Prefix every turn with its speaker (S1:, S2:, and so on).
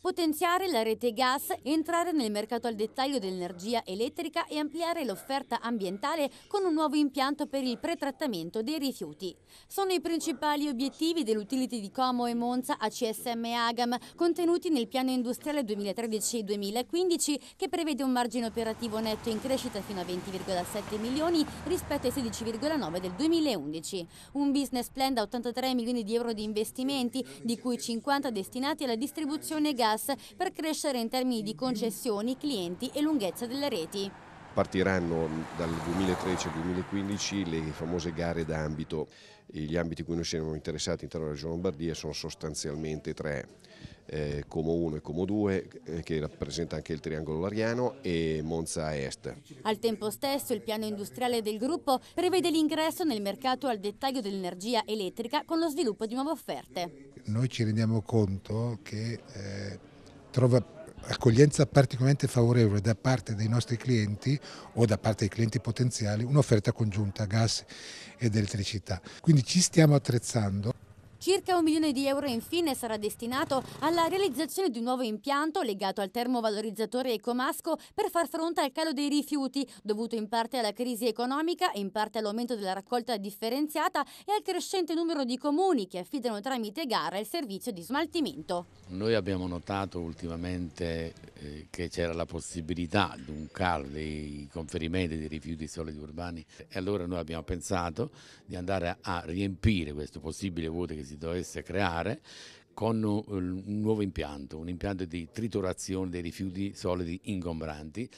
S1: potenziare la rete gas, entrare nel mercato al dettaglio dell'energia elettrica e ampliare l'offerta ambientale con un nuovo impianto per il pretrattamento dei rifiuti. Sono i principali obiettivi dell'utility di Como e Monza a CSM Agam contenuti nel piano industriale 2013-2015 che prevede un margine operativo netto in crescita fino a 20,7 milioni rispetto ai 16,9 del 2011. Un business plan da 83 milioni di euro di investimenti, di cui 50 destinati alla distribuzione gas Gas per crescere in termini di concessioni, clienti e lunghezza delle reti
S2: partiranno dal 2013 al 2015 le famose gare d'ambito. Gli ambiti cui noi siamo interessati in della Regione Lombardia sono sostanzialmente tre, eh, Como 1 e Como 2, eh, che rappresenta anche il triangolo lariano, e Monza
S3: Est.
S1: Al tempo stesso il piano industriale del gruppo prevede l'ingresso nel mercato al dettaglio dell'energia elettrica con lo sviluppo di nuove offerte.
S3: Noi ci rendiamo conto che eh, trova accoglienza particolarmente favorevole da parte dei nostri clienti o da parte dei clienti potenziali un'offerta congiunta gas ed elettricità. Quindi ci stiamo attrezzando
S1: Circa un milione di euro infine sarà destinato alla realizzazione di un nuovo impianto legato al termovalorizzatore Ecomasco per far fronte al calo dei rifiuti, dovuto in parte alla crisi economica e in parte all'aumento della raccolta differenziata e al crescente numero di comuni che affidano tramite gara il servizio di smaltimento.
S4: Noi abbiamo notato ultimamente eh, che c'era la possibilità di un calo dei conferimenti dei rifiuti solidi urbani e allora noi abbiamo pensato di andare a riempire questo possibile vuoto che si si dovesse creare con un nuovo impianto, un impianto di triturazione dei rifiuti solidi ingombranti